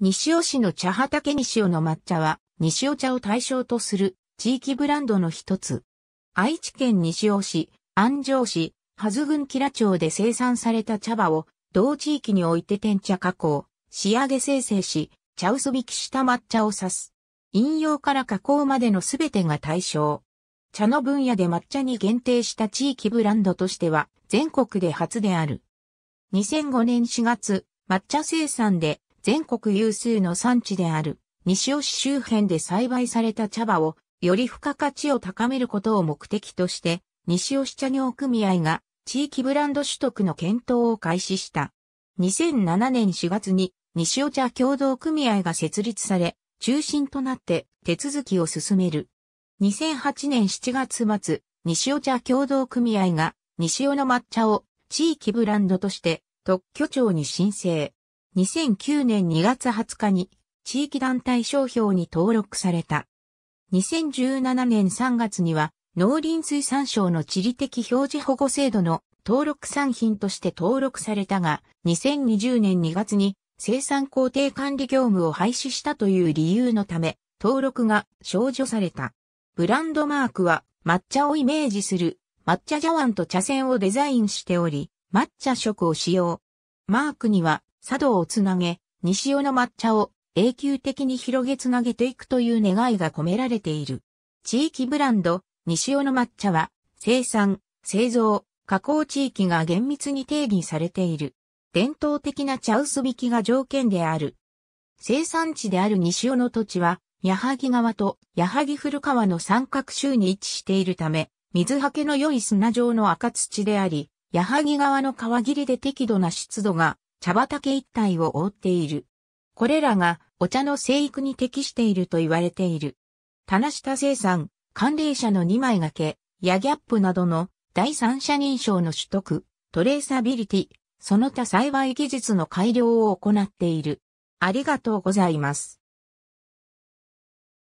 西尾市の茶畑西尾の抹茶は、西尾茶を対象とする地域ブランドの一つ。愛知県西尾市、安城市、はずん吉良町で生産された茶葉を、同地域において天茶加工、仕上げ生成し、茶薄引きした抹茶を指す。飲用から加工までのすべてが対象。茶の分野で抹茶に限定した地域ブランドとしては全国で初である。2005年4月、抹茶生産で全国有数の産地である西尾市周辺で栽培された茶葉をより付加価値を高めることを目的として西尾市茶業組合が地域ブランド取得の検討を開始した。2007年4月に西尾茶協同組合が設立され、中心となって手続きを進める。2008年7月末、西尾茶協同組合が西尾の抹茶を地域ブランドとして特許庁に申請。2009年2月20日に地域団体商標に登録された。2017年3月には農林水産省の地理的表示保護制度の登録産品として登録されたが、2020年2月に生産工程管理業務を廃止したという理由のため、登録が少女された。ブランドマークは抹茶をイメージする抹茶茶碗と茶筅をデザインしており、抹茶色を使用。マークには茶道をつなげ、西尾の抹茶を永久的に広げつなげていくという願いが込められている。地域ブランド、西尾の抹茶は、生産、製造、加工地域が厳密に定義されている。伝統的な茶薄引きが条件である。生産地である西尾の土地は、矢作川と矢作古川の三角州に位置しているため、水はけの良い砂状の赤土であり、矢作川の川切りで適度な湿度が茶畑一帯を覆っている。これらがお茶の生育に適していると言われている。棚下生産、関連者の2枚掛け、ヤギャップなどの第三者認証の取得、トレーサビリティ、その他栽培技術の改良を行っている。ありがとうございます。